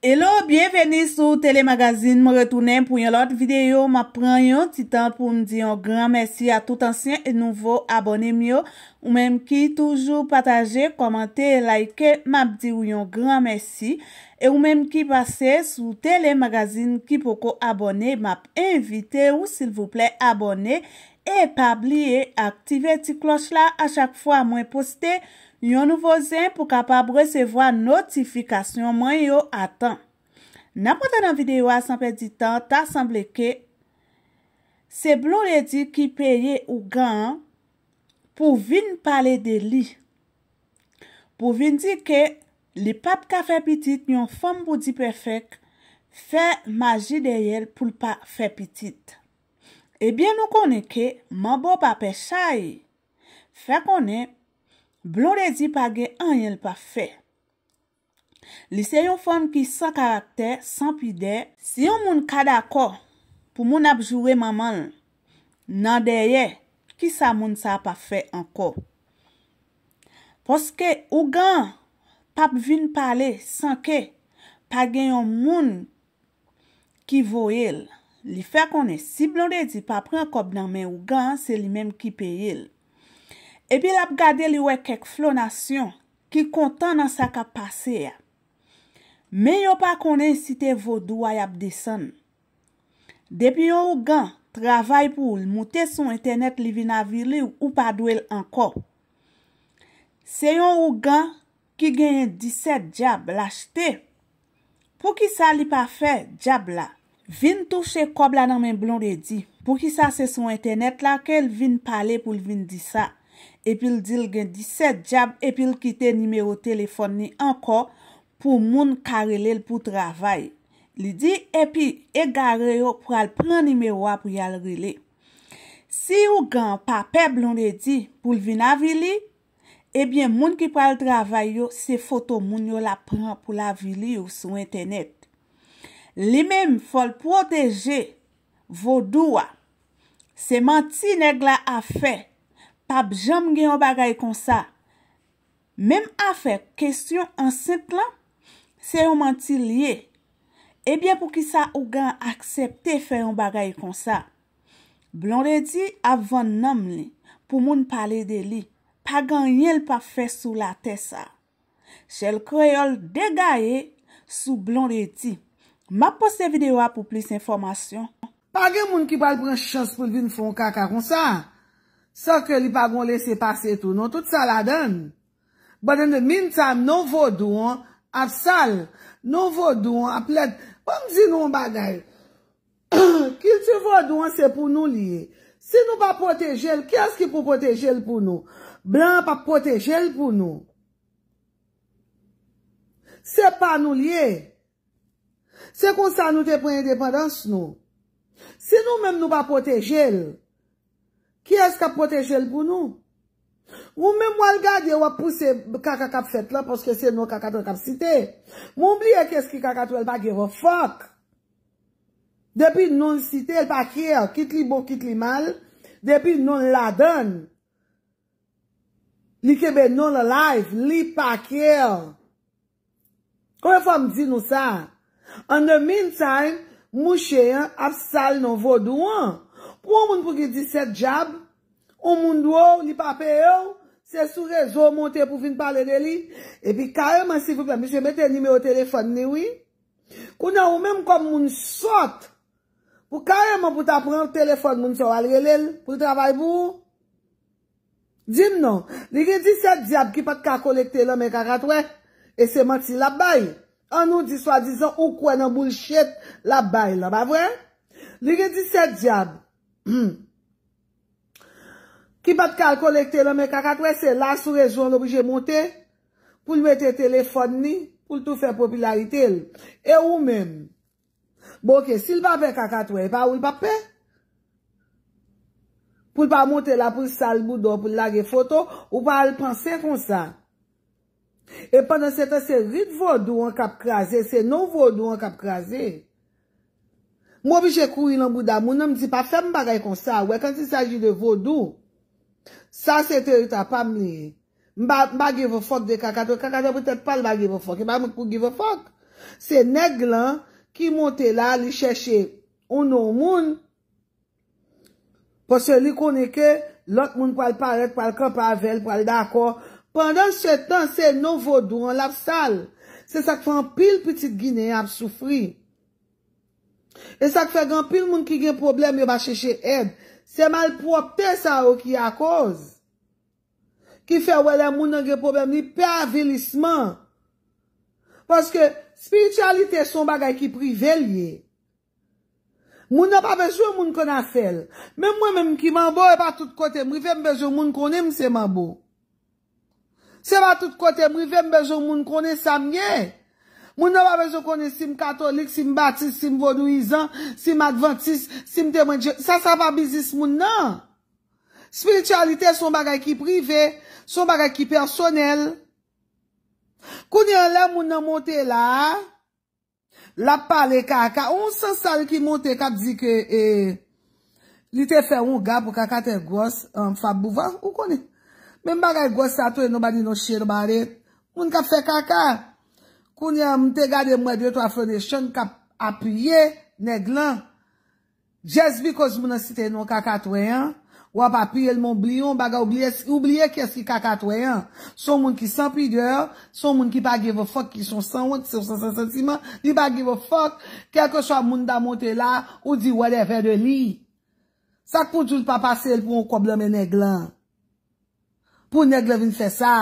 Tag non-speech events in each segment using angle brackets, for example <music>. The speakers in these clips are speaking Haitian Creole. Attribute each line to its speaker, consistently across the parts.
Speaker 1: Hello, bienveni sou telemagazine. Mwen m'm retounen pou yon lot videyo. Mwen pren yon ti tan pou m di yon gran mersi a tout ansyen e nouvo abonem yo. Ou menm ki toujou pataje, komante, like, m ap di yon gran mersi. Ou menm ki pase sou telemagazine ki pou ko abone, m ap invite ou sil vouple abone. E pa bli e aktive ti kloch la a chak fwa mwen poste. yon nouvo zen pou kapab resevo a notifikasyon man yo atan. Na poten an videyo a sanpe di tan, ta sanble ke, se blou le di ki peye ou gan, pou vin pale de li. Pou vin di ke, li pap ka fe pitit, yon fom pou di pe fek, fe maji de yel pou pa fe pitit. Ebyen nou konen ke, man bo pa pe chaye. Fe konen, Blon de di pa ge an yel pa fe. Li se yon fon ki san karakter, san pide, si yon moun kada ko pou moun apjoure mamal, nan deye ki sa moun sa pa fe an ko. Poske ou gan, pap vin pale san ke, pa gen yon moun ki vo el. Li fe konen, si blon de di pa pren kop nan men ou gan, se li menm ki pe el. Epi l ap gade li wek kek flonasyon ki kontan nan sa kap pase ya. Men yo pa konen site vodou ay ap desen. Depi yo ou gan, travay pou l mouten son internet li vin avili ou pa dwell anko. Se yo ou gan ki genyen 17 djab l achete, pou ki sa li pa fe djab la, vin touche kob la nan men blon redi. Pou ki sa se son internet la ke l vin pale pou l vin di sa. epil dil gen 17 jab epil kite nimeyo telefon ni anko pou moun karele l pou travay. Li di epi e gare yo pral pran nimeyo apri al rele. Si ou gen pa peblon li di pou l vina vili, ebyen moun ki pral travay yo se foto moun yo la pran pou la vili ou sou internet. Li mem fol proteje vo dua se manti neg la afet. Pab jom gen yon bagay kon sa. Mem afe, kesyon an sit lan, se yon manti liye. Ebyen pou ki sa ou gan aksepte fe yon bagay kon sa. Blon redi avon nam li pou moun pale de li. Pagan yel pa fe sou la te sa. Che l kreol de gaye sou blon redi. Ma pose videwa pou plis informasyon. Pagan moun ki pale pou
Speaker 2: moun pale de li. Sa ke li pa gon lese pase tou nou, tout sa la den. Bote, min sa, nou vodou an, avsal, nou vodou an, ap let, pwem bon, zinou mbadey, <coughs> kil se vodou an, se pou nou liye. Se nou pa potejel, kyes ki pou potejel pou nou? Bran pa potejel pou nou. Se pa nou liye, se kon sa nou te pou independans nou. Se nou menm nou pa potejel, Ki es ka poteje l gounou? Ou men mwal gade wap puse kakakap fet la poske se nou kakato l kap site? Mw oubli e keski kakato el pa gevo? Fok! Depi non site el pa kere, kit li bon, kit li mal, depi non la don. Li kebe non alive, li pa kere. Kome fwa mdi nou sa? An de min time, mw che a ap sal non vodou an. pou moun pou ki di set diab, ou moun dwo, li pape yo, se sou rezo monte pou vin pale de li, e pi kareman si kou plan, mi se mette nime ou telefon niwi, kou nan ou menm kom moun sot, pou kareman pou ta pran telefon moun se wale gelel, pou travay pou, dim non, li ki di set diab ki pat ka kolekte lò men kakatwe, e se mati la bay, an nou di swa dizan ou kwen an boul chet la bay lò, ba vwe? Li ki di set diab, Hmm. Ki bat kal kolekte la men kakatwe, se la sou rejon obje monte, pou lwete telefon ni, pou l tou fe popularite l, e ou men. Boke, sil pa ven kakatwe, pa ou l pa pe? Pou l pa monte la pou sal budo, pou l lage foto, ou pa al panse kon sa? E pandan setan se rit vodou an kap kaze, se nou vodou an kap kaze. Mwopi jè kou yon bouda moun, nan mdi pa fèm bagay kon sa, wè, kan ti saji de vodou, sa se terita pa mne, mba give a fok de kakato, kakato pou tèp pal ba give a fok, mba mwen pou give a fok. Se neg lan, ki monte la, li chèche un nou moun, pou se li koneke, lòk moun pou al paret, pou al kap avèl, pou al dako. Pendan se tan, se nou vodou, an lap sal. Se sak fan pil piti gine ap soufri. E sak fe gran pil moun ki gen problem yo ba cheche ed. Se mal propte sa ou ki a koz. Ki fe wè la moun nan gen problem li pe a velisman. Paske spiritualite son bagay ki privel ye. Moun nan pa bejou moun konasel. Men mwen men ki mambou e pa tout kote mou ve mbejou moun konem se mambou. Se pa tout kote mou ve mbejou moun konem sa mwenye. Moun nan wap vezo konen sim katolik, sim batis, sim vodouizan, sim adventis, sim temen diyo. Sa sa pa bizis moun nan. Spiritualite son bagay ki prive, son bagay ki personel. Konen lè moun nan monte la, la pale kaka. Ou san sa li ki monte kap di ke e, li te fe un gap ou kaka te gos, an fa bouvan? Ou konen? Men bagay gos sa tou e nou bani nou shir bari. Moun kap fe kaka. Koun ya mte gade mwede yo to a flonation ka apuyye neglan. Jez bi koz moun an sitenon kaka twayan, wap apuyye l moun blyon, baga oubliye kyes ki kaka twayan. Son moun ki san pide, son moun ki pa give a fok, ki son san wote, son san san siman, ni pa give a fok, kelke chwa moun da monte la, ou di wade ven de li. Sak pou joul pa pase l pou an kobleme neglan. Pou negle vin fese sa.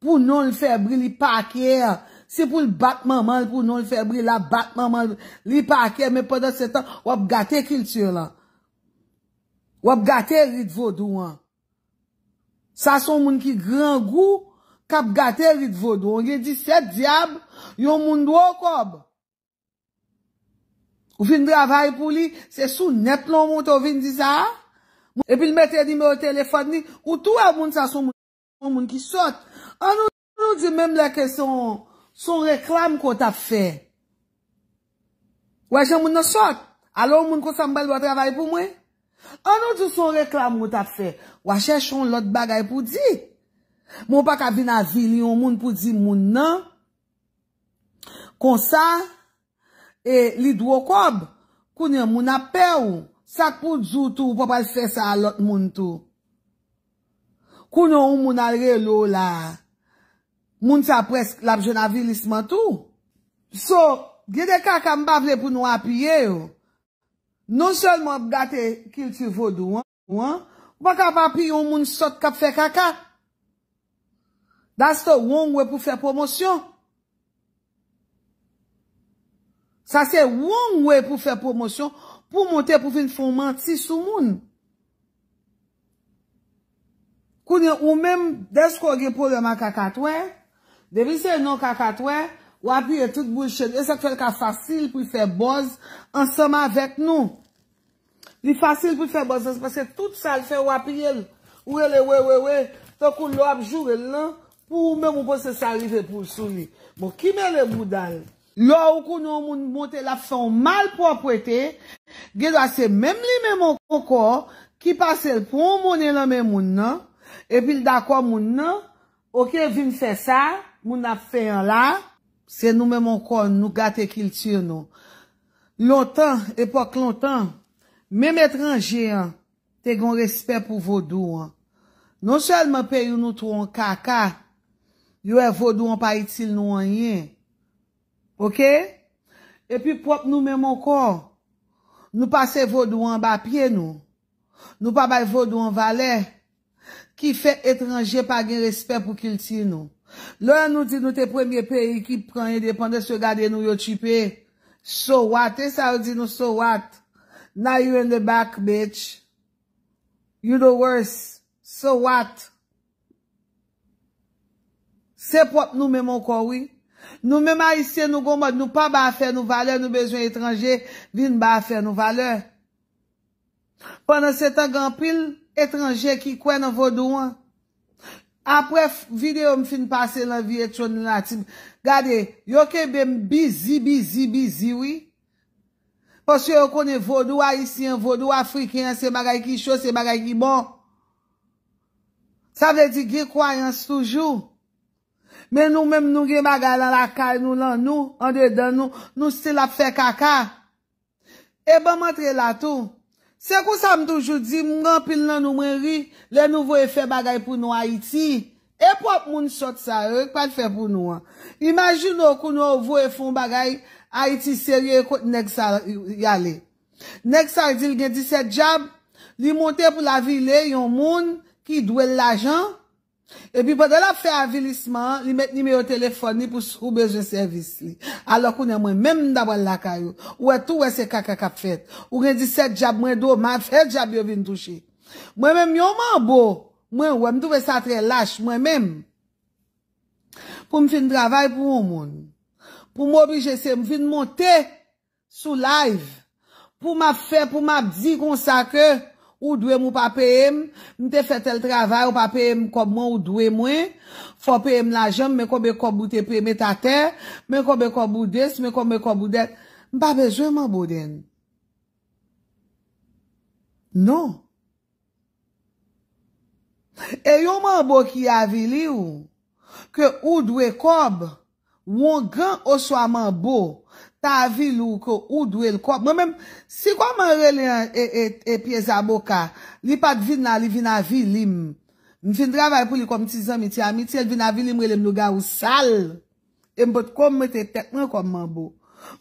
Speaker 2: pou non l febri li pakey a se pou l batman man pou non l febri la batman man li pakey me poda setan wap gate kilti la wap gate rit vodou an sa son moun ki gran gou kap gate rit vodou an ye di sep diab yon moun do akob ou vin dravay pou li se sou net l an moun to ou vin di sa epil mette di me o telefonik ou tou a moun sa son moun moun ki sot An nou di menm la kesyon son reklam kwa ta fe. Wache moun nan sot? Alo moun kwa san bel wak travay pou mwen? An nou di son reklam kwa ta fe? Wache chon lot bagay pou di? Moun pa ka vin a vi li yon moun pou di moun nan? Kon sa? E li dwokob? Kounen moun apè ou? Sak pou djoutou wapal fese alot moun tou? Kounen moun alrelo la? Moun sa presk lap jenavi lisman tou. So, gede kaka mbable pou nou apye yo. Non selman gate kil ti vodou an. Ou baka apye yon moun sot kap fe kaka. Das to wong we pou fe promosyon. Sa se wong we pou fe promosyon. Pou montè pou vin foun manti sou moun. Kounen ou menm desko ge pou reman kaka twen. De vi se nou kakat we, wapi e tout bouchen. E se fèl ka fasil pou fè boz ansama vek nou. Li fasil pou fè boz, se pase tout sal fè wapi el. Ou e le we we we, to kou lo ap jou el lan, pou mè mou posè salive pou sou li. Bo ki mè le moudal? Lo ou kou nou moun moun te laf son mal propwete, ge dwa se mèm li mè moun koko, ki pase l pou moun elan mè moun nan, e pi l da kwa moun nan, oke vin fè sa, Moun a fe an la, se nou men moun kon nou gate kil tir nou. Lontan, epok lontan, mem etranje an, te gen respet pou vodou an. Non selman pe yon nou tron kaka, yon e vodou an pa itil nou an yen. Ok? E pi prop nou men moun kon, nou pase vodou an ba piye nou. Nou pa bay vodou an vale, ki fe etranje pa gen respet pou kil tir nou. Lè an nou di nou te premye peyi ki prenye depande se gade nou yo tipe. So what? E sa ou di nou so what? Now you in the back, bitch. You the worst. So what? Se pop nou memon koui. Nou mema isye nou gomad nou pa ba fe nou vale nou bejwen etranje vin ba fe nou vale. Panan se tan gampil etranje ki kwen an vodou an. Apre videyo m fin pase lan vi etron nou natim. Gade, yo ke bem bizi, bizi, bizi, wii. Posye yo kone vodou aisyen, vodou afriken, se magay ki chos, se magay ki bon. Sa vede di ge kwayans toujou. Men nou mem nou ge magay lan lakay nou lan nou, an dedan nou, nou stil ap fe kaka. E ban montre la tou. Se kou sa m toujou di, mgan pil nan nou mwen ri, le nou vou e fe bagay pou nou Haiti. E pop moun sot sa, e kwa l fe pou nou an. Imagin nou kou nou vou e fon bagay Haiti seri e kote nek sa yale. Nek sa yale gen di se djab, li monte pou la vile yon moun ki dwe l lajan. E pi pa de la fe avilisman, li met nime yo telefon ni pou sou beje servis li. Alo kounen mwen menm daba lakay yo. Ou e tou ou e se kakakap fet. Ou gen di set jab mwen do, man fet jab yo vin touche. Mwen menm yon man bo. Mwen wèm tou ve sa tre lache. Mwen menm pou m fin dravay pou ou moun. Pou m obige se m fin monte sou live. Pou m ap fe, pou m ap zi konsake. Pou m ap fe, pou m ap zi konsake. Ou dwe mou pa peye m, m te fe tel travay, ou pa peye m kob moun, ou dwe mwen, fwa peye m la jem, men konbe kob boute premetate, men konbe kob boudes, men konbe kob boudet. M pa bejwe m an boden. Non. E yon m an bo ki avili ou, ke ou dwe kob, wongan oswa m an bo... Ta vil ou kou, ou dwe l kop. Mwen men, si kou mwen relè e, e, e pye zaboka, li pat vin nan, li vin nan vilim. M vin travay pou li kom tizan miti amiti, el vin nan vilim relè m nou ga ou sal. E m bot kou mwete tekman kou mwen bo.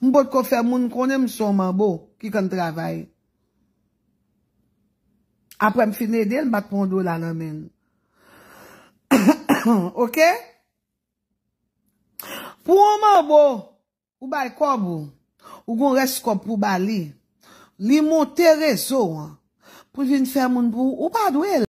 Speaker 2: M bot kou fè moun konè m son mwen bo, ki kon travay. Apre m finè del, bat moun do lan anmen. <coughs> Ok? Pou mwen bo, Ou bayi koum pou, ou goun res koum pou bayi li, li moun teresou an, pou vin fè moun pou ou badou el.